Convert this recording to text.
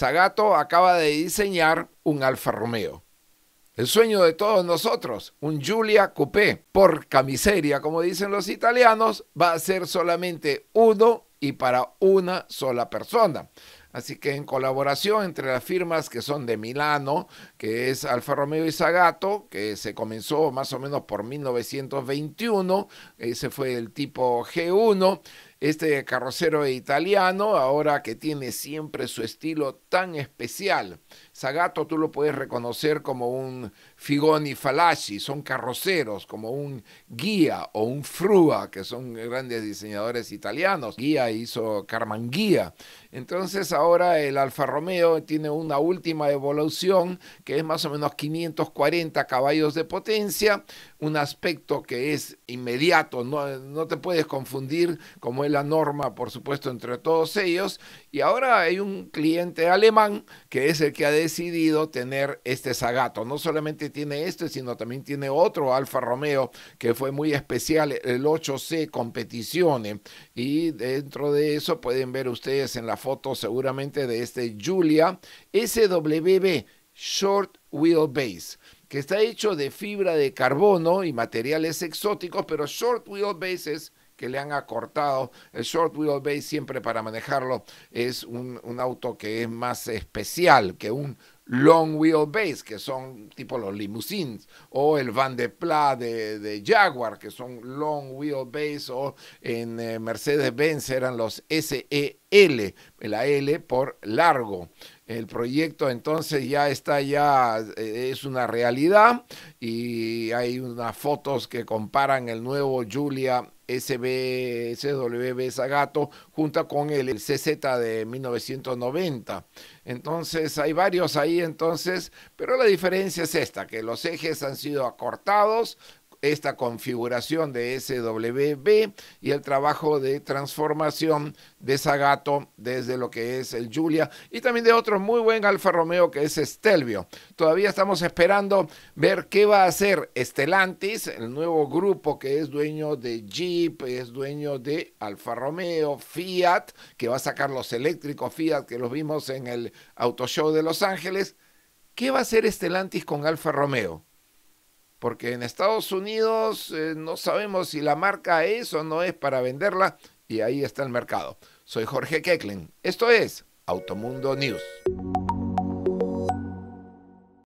Zagato acaba de diseñar un Alfa Romeo. El sueño de todos nosotros, un Giulia Coupé, por camiseria, como dicen los italianos, va a ser solamente uno y para una sola persona. Así que en colaboración entre las firmas que son de Milano, que es Alfa Romeo y Zagato, que se comenzó más o menos por 1921, ese fue el tipo G1, este carrocero italiano, ahora que tiene siempre su estilo tan especial. Sagato tú lo puedes reconocer como un Figoni Falasci, son carroceros, como un Guía o un Frua, que son grandes diseñadores italianos. Guía hizo Carman Guía. Entonces ahora el Alfa Romeo tiene una última evolución que es más o menos 540 caballos de potencia, un aspecto que es inmediato, no, no te puedes confundir como el la norma, por supuesto, entre todos ellos. Y ahora hay un cliente alemán que es el que ha decidido tener este Zagato. No solamente tiene este, sino también tiene otro Alfa Romeo que fue muy especial, el 8C Competizione. Y dentro de eso pueden ver ustedes en la foto seguramente de este Julia SWB Short Wheel Base que está hecho de fibra de carbono y materiales exóticos, pero short wheel es que le han acortado. El short wheel base siempre para manejarlo es un, auto que es más especial que un long wheel base que son tipo los limousines, o el Van de Pla de, Jaguar, que son long wheel base o en eh, Mercedes-Benz eran los SEL, la L por largo. El proyecto entonces ya está, ya eh, es una realidad y hay unas fotos que comparan el nuevo Julia SB, SWB Zagato junto con el CZ de 1990. Entonces hay varios ahí entonces, pero la diferencia es esta, que los ejes han sido acortados, esta configuración de SWB y el trabajo de transformación de Zagato desde lo que es el Julia y también de otro muy buen Alfa Romeo que es Stelvio. Todavía estamos esperando ver qué va a hacer Estelantis, el nuevo grupo que es dueño de Jeep, es dueño de Alfa Romeo, Fiat, que va a sacar los eléctricos Fiat que los vimos en el Auto Show de Los Ángeles. ¿Qué va a hacer Estelantis con Alfa Romeo? porque en Estados Unidos eh, no sabemos si la marca es o no es para venderla y ahí está el mercado. Soy Jorge Kecklen, Esto es Automundo News.